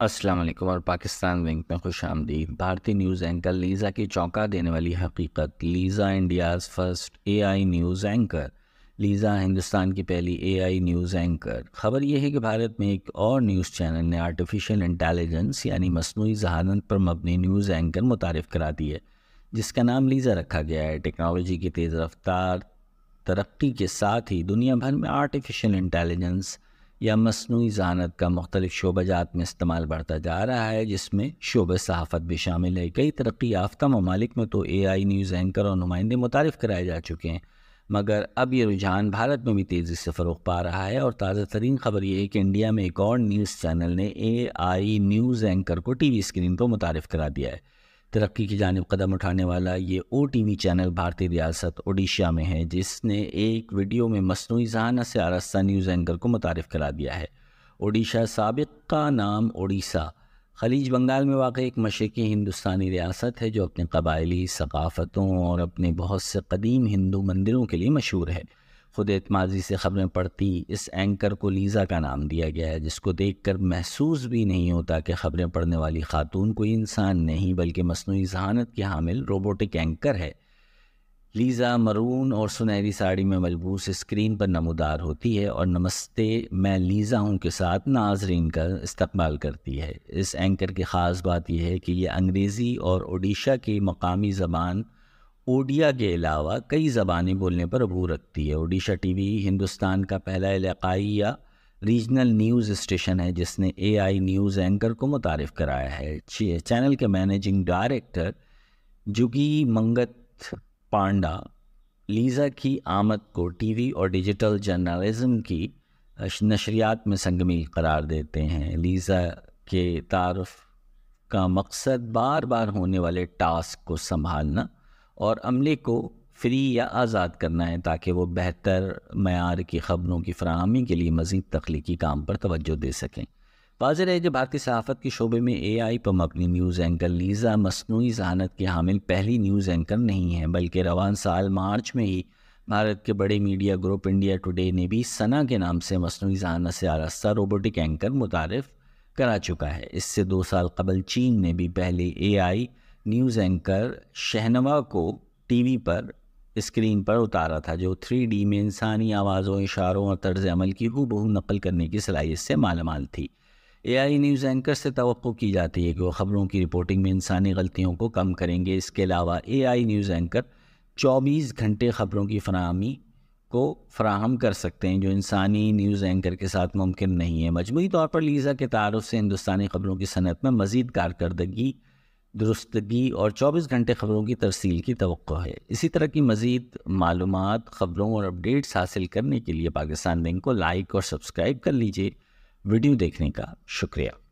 अस्सलाम वालेकुम और पाकिस्तान विंग में खुश आमदी भारतीय न्यूज़ एंकर लीज़ा की चौंका देने वाली हकीकत Lisa India's first AI news anchor Lisa Hindustan की पहली एआई न्यूज़ एंकर खबर यह है कि भारत में एक और न्यूज़ चैनल ने आर्टिफिशियल इंटेलिजेंस यानी मसनू जहानत पर मबनी न्यूज़ एंकर मुतारफ़ करा दी है जिसका नाम लीज़ा रखा गया है टेक्नोलॉजी की तेज़ रफ्तार तरक्की के साथ ही दुनिया भर में आर्टिफिशियल इंटेलिजेंस या मसनू जानत का मुख्तलिफ शोबाजात में इस्तेमाल बढ़ता जा रहा है जिसमें शोब सहाफ़त भी शामिल है कई तरक्की याफ्ता ममालिक में तो ए आई न्यूज़ एंकर और नुमाइंदे मुतारफ़ कराए जा चुके हैं मगर अब ये रुझान भारत में भी तेज़ी से फ़रूग पा रहा है और ताज़ा तरीन ख़बर यह है कि इंडिया में एक और न्यूज़ चैनल ने ए आई न्यूज़ एंकर को टी वी स्क्रीन पर मुतारफ़ करा दिया है तरक्की की जानब कदम उठाने वाला ये ओ टी वी चैनल भारतीय रियासत ओडिशा में है जिसने एक वीडियो में मसनू जहाना से आरस्ता न्यूज़ एंकर को मुतारफ़ करा दिया है ओडिशा सबक का नाम ओडिशा खलीज बंगाल में वाक़ एक मशरक़ी हिंदुस्तानी रियासत है जो अपने कबायली सकाफ़तों और अपने बहुत से कदीम हिंदू मंदिरों के लिए मशहूर है खुद एतमाजी से खबरें पढ़ती इस एंकर को लीज़ा का नाम दिया गया है जिसको देख कर महसूस भी नहीं होता कि खबरें पढ़ने वाली खातून कोई इंसान नहीं बल्कि मसनू जहानत की हामिल रोबोटिक एंकर है लीज़ा मरून और सुनहरी साड़ी में मलबूस स्क्रीन पर नमदार होती है और नमस्ते मैं लीज़ा हूँ के साथ नाजरीन का इस्तेमाल करती है इस एंकर की ख़ास बात यह है कि यह अंग्रेज़ी और ओडिशा की मकामी ज़बान ओडिया के अलावा कई ज़बानें बोलने पर अबू रखती है ओडिशा टीवी हिंदुस्तान का पहला इलाकाई या रीजनल न्यूज़ स्टेशन है जिसने एआई न्यूज़ एंकर को मुतारफ़ कराया है चैनल के managing director Jagi Mangat Panda Lisa की आमद को टीवी और डिजिटल जर्नलिज़म की नशरियात में संगमील करार देते हैं लीज़ा के तारफ़ का मकसद बार बार होने वाले टास्क को संभालना और अमले को फ्री या आज़ाद करना है ताकि वो बेहतर मैार की ख़बरों की फ्राहमी के लिए मज़ीद तख्लीकी काम पर तोज्जो दे सकें वाजर है जो भारतीय सहाफ़त के शोबे में ए आई पर मबनी न्यूज़ एंकर लीज़ा मसनू जहानत के हामिल पहली न्यूज़ एंकर नहीं है बल्कि रवान साल मार्च में ही भारत के बड़े मीडिया ग्रुप इंडिया टुडे ने भी सना के नाम से मसनू जहानत से आरस्ता रोबोटिक एंकर मुतारफ़ करा चुका है इससे दो साल कबल चीन ने भी पहले ए आई न्यूज़ एंकर शहनवा को टीवी पर स्क्रीन पर उतारा था जो थ्री डी में इंसानी आवाज़ों इशारों और तर्ज अमल की हु बहू नकल करने की सलाहियत से मालामाल थी ए आई न्यूज़ एंकर से तो की जाती है कि वह ख़बरों की रिपोर्टिंग में इंसानी गलतियों को कम करेंगे इसके अलावा ए आई न्यूज़ एंकर चौबीस घंटे ख़बरों की फरहमी को फ्राहम कर सकते हैं जो इंसानी न्यूज़ एंकर के साथ मुमकिन नहीं है मजमू तौर पर लीजा के तारफ़ से हिंदुस्तानी ख़बरों की सनत में मज़ीद कारकरदगी दुरुस्तगी और 24 घंटे खबरों की तरसील की तो है इसी तरह की मज़ीद मालूम ख़बरों और अपडेट्स हासिल करने के लिए पाकिस्तान लिंक को लाइक और सब्सक्राइब कर लीजिए वीडियो देखने का शुक्रिया